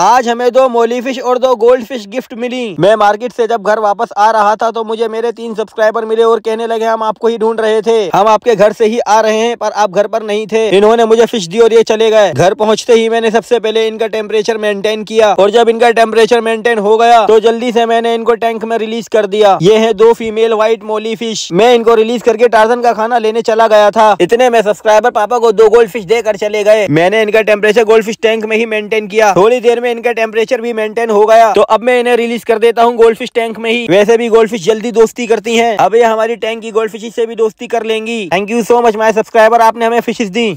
आज हमें दो मोली फिश और दो गोल्ड फिश गिफ्ट मिली मैं मार्केट से जब घर वापस आ रहा था तो मुझे मेरे तीन सब्सक्राइबर मिले और कहने लगे हम आपको ही ढूंढ रहे थे हम आपके घर से ही आ रहे हैं पर आप घर पर नहीं थे इन्होंने मुझे फिश दी और ये चले गए घर पहुंचते ही मैंने सबसे पहले इनका टेम्परेचर मेंटेन किया और जब इनका टेम्परेचर मेंटेन हो गया तो जल्दी से मैंने इनको टैंक में रिलीज कर दिया ये है दो फीमेल व्हाइट मोली फिश मैं इनको रिलीज करके टार्जन का खाना लेने चला गया था इतने में सब्सक्राइबर पापा को दो गोल्ड फिश देकर चले गए मैंने इनका टेम्परेचर गोल्ड फिश टैंक में ही मेंटेन किया थोड़ी देर में इनका टेम्परेचर भी मेंटेन हो गया तो अब मैं इन्हें रिलीज कर देता हूँ गोल्ड टैंक में ही वैसे भी गोल्ड जल्दी दोस्ती करती है अब ये हमारी टैंक की गोल्ड फिश से भी दोस्ती कर लेंगी thank you so much my subscriber आपने हमें फिशिश दी